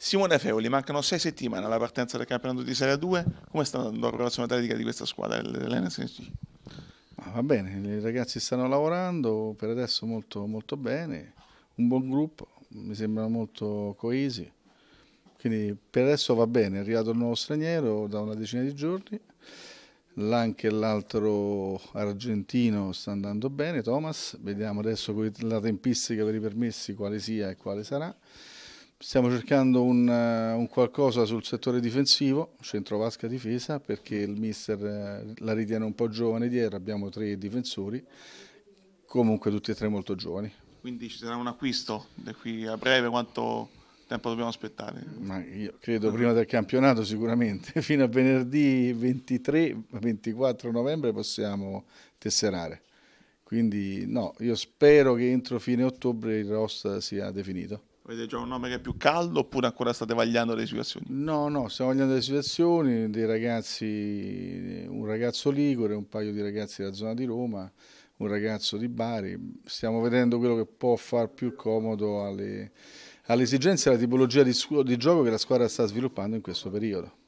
Simone Feoli, mancano sei settimane alla partenza del campionato di Serie 2, come sta andando la preparazione atletica di questa squadra dell'NSG? va bene, i ragazzi stanno lavorando per adesso molto, molto bene, un buon gruppo, mi sembrano molto coesi, quindi per adesso va bene, è arrivato il nuovo straniero da una decina di giorni, anche l'altro argentino sta andando bene, Thomas, vediamo adesso la tempistica per i permessi quale sia e quale sarà. Stiamo cercando un, eh, un, qualcosa sul settore difensivo, centrovasca difesa, perché il mister eh, la ritiene un po' giovane dietro, abbiamo tre difensori, comunque tutti e tre molto giovani. Quindi ci sarà un acquisto da qui a breve, quanto tempo dobbiamo aspettare? Ma io credo prima del campionato sicuramente, fino a venerdì 23-24 novembre possiamo tesserare. Quindi no, io spero che entro fine ottobre il ROS sia definito. Avete già un nome che è più caldo oppure ancora state vagliando le situazioni? No, no, stiamo vagliando le situazioni, dei ragazzi, un ragazzo ligure, un paio di ragazzi della zona di Roma, un ragazzo di Bari, stiamo vedendo quello che può far più comodo alle, alle esigenze e alla tipologia di, di gioco che la squadra sta sviluppando in questo periodo.